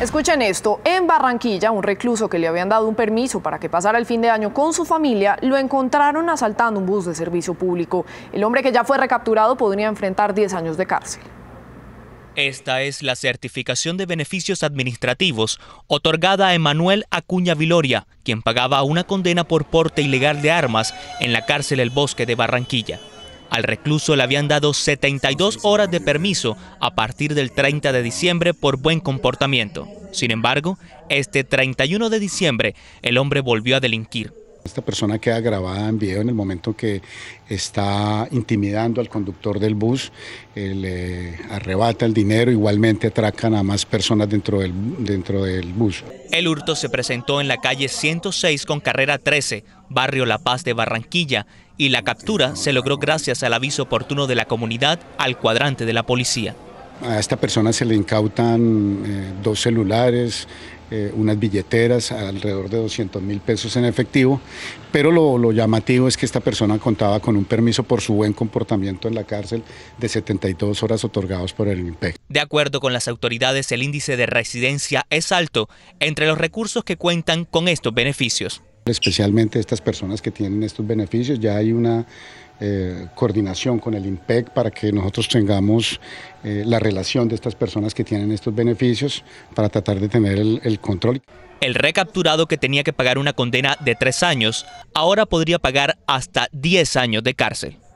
Escuchen esto, en Barranquilla un recluso que le habían dado un permiso para que pasara el fin de año con su familia lo encontraron asaltando un bus de servicio público. El hombre que ya fue recapturado podría enfrentar 10 años de cárcel. Esta es la certificación de beneficios administrativos otorgada a Emanuel Acuña Viloria, quien pagaba una condena por porte ilegal de armas en la cárcel El Bosque de Barranquilla. Al recluso le habían dado 72 horas de permiso a partir del 30 de diciembre por buen comportamiento. Sin embargo, este 31 de diciembre el hombre volvió a delinquir. Esta persona queda grabada en video en el momento que está intimidando al conductor del bus, eh, le arrebata el dinero, igualmente atracan a más personas dentro del, dentro del bus. El hurto se presentó en la calle 106 con carrera 13, barrio La Paz de Barranquilla, y la captura se logró gracias al aviso oportuno de la comunidad al cuadrante de la policía. A esta persona se le incautan eh, dos celulares, eh, unas billeteras, alrededor de 200 mil pesos en efectivo, pero lo, lo, llamativo es que esta persona contaba con un permiso por su buen comportamiento en la cárcel de 72 horas otorgados por el INPEC. De acuerdo con las autoridades, el índice de residencia es alto entre los recursos que cuentan con estos beneficios. Especialmente estas personas que tienen estos beneficios, ya hay una eh, coordinación con el IMPEC para que nosotros tengamos eh, la relación de estas personas que tienen estos beneficios para tratar de tener el, control. El recapturado que tenía que pagar una condena de tres años, ahora podría pagar hasta 10 años de cárcel.